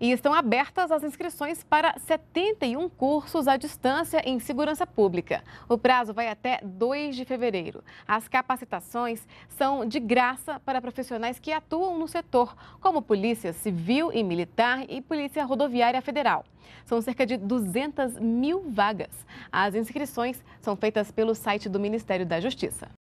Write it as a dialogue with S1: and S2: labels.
S1: e estão abertas as inscrições para 71 cursos à distância em segurança pública. O prazo vai até 2 de fevereiro. As capacitações são de graça para profissionais que atuam no setor, como Polícia Civil e Militar e Polícia Rodoviária Federal. São cerca de 200 mil vagas. As inscrições são feitas pelo site do Ministério da Justiça.